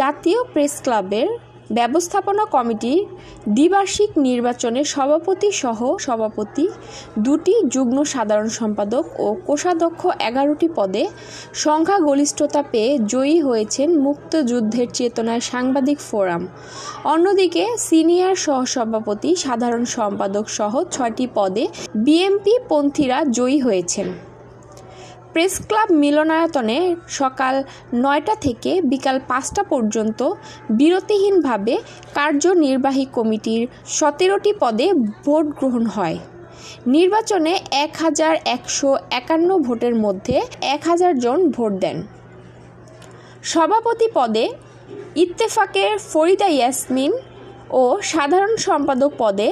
জাতীয় প্রেস ক্লাবের ব্যবস্থাপনা কমিটির দ্বিবার্ষিক নির্বাচনে সভাপতি সহ সভাপতি দুটি যুগ্ম সাধারণ সম্পাদক ও কোষাধ্যক্ষ এগারোটি পদে সংখ্যাগরিষ্ঠতা পেয়ে জয়ী হয়েছেন মুক্তযুদ্ধের চেতনায় সাংবাদিক ফোরাম অন্যদিকে সিনিয়র সহসভাপতি সাধারণ সম্পাদক সহ ছয়টি পদে বিএমপি পন্থীরা জয়ী হয়েছেন প্রেস ক্লাব মিলনায়তনে সকাল নয়টা থেকে বিকাল পাঁচটা পর্যন্ত বিরতিহীনভাবে কার্যনির্বাহী কমিটির সতেরোটি পদে ভোট গ্রহণ হয় নির্বাচনে এক হাজার একশো একান্ন ভোটের মধ্যে এক হাজার জন ভোট দেন সভাপতি পদে ইত্তেফাকের ফরিদা ইয়াসমিন ও সাধারণ সম্পাদক পদে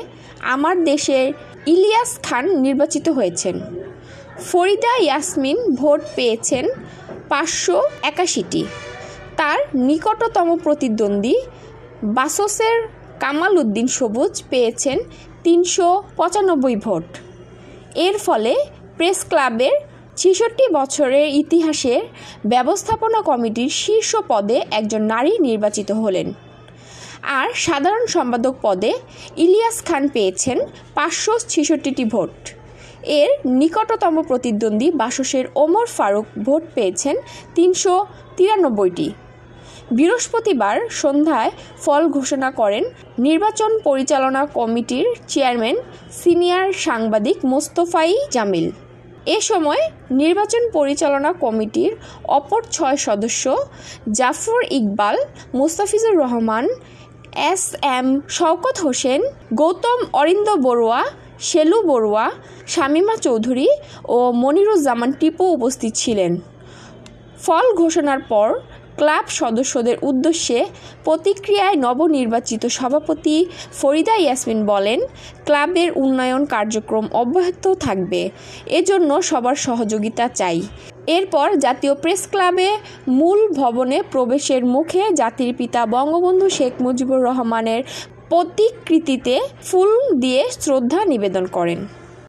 আমার দেশের ইলিয়াস খান নির্বাচিত হয়েছেন ফরিদা ইয়াসমিন ভোট পেয়েছেন পাঁচশো একাশিটি তার নিকটতম প্রতিদ্বন্দ্বী বাসসের কামাল উদ্দিন সবুজ পেয়েছেন তিনশো পঁচানব্বই ভোট এর ফলে প্রেস ক্লাবের ছেষট্টি বছরের ইতিহাসের ব্যবস্থাপনা কমিটির শীর্ষ পদে একজন নারী নির্বাচিত হলেন আর সাধারণ সম্পাদক পদে ইলিয়াস খান পেয়েছেন পাঁচশো ছেষট্টিটি ভোট এর নিকটতম প্রতিদ্বন্দ্বী বাসসের ওমর ফারুক ভোট পেয়েছেন তিনশো তিরানব্বইটি বৃহস্পতিবার সন্ধ্যায় ফল ঘোষণা করেন নির্বাচন পরিচালনা কমিটির চেয়ারম্যান সিনিয়র সাংবাদিক মোস্তফাই জামিল এ সময় নির্বাচন পরিচালনা কমিটির অপর ছয় সদস্য জাফর ইকবাল মোস্তাফিজুর রহমান এস এম শওকত হোসেন গৌতম অরিন্দ বড়ুয়া শেলু বড়ুয়া শামিমা চৌধুরী ও মনিরুজ্জামান টিপু উপস্থিত ছিলেন ফল ঘোষণার পর ক্লাব সদস্যদের উদ্দেশ্যে প্রতিক্রিয়ায় নবনির্বাচিত সভাপতি ফরিদা ইয়াসমিন বলেন ক্লাবের উন্নয়ন কার্যক্রম অব্যাহত থাকবে এজন্য সবার সহযোগিতা চাই এরপর জাতীয় প্রেস ক্লাবে মূল ভবনে প্রবেশের মুখে জাতির পিতা বঙ্গবন্ধু শেখ মুজিবুর রহমানের প্রতিকৃতিতে ফুল দিয়ে শ্রদ্ধা নিবেদন করেন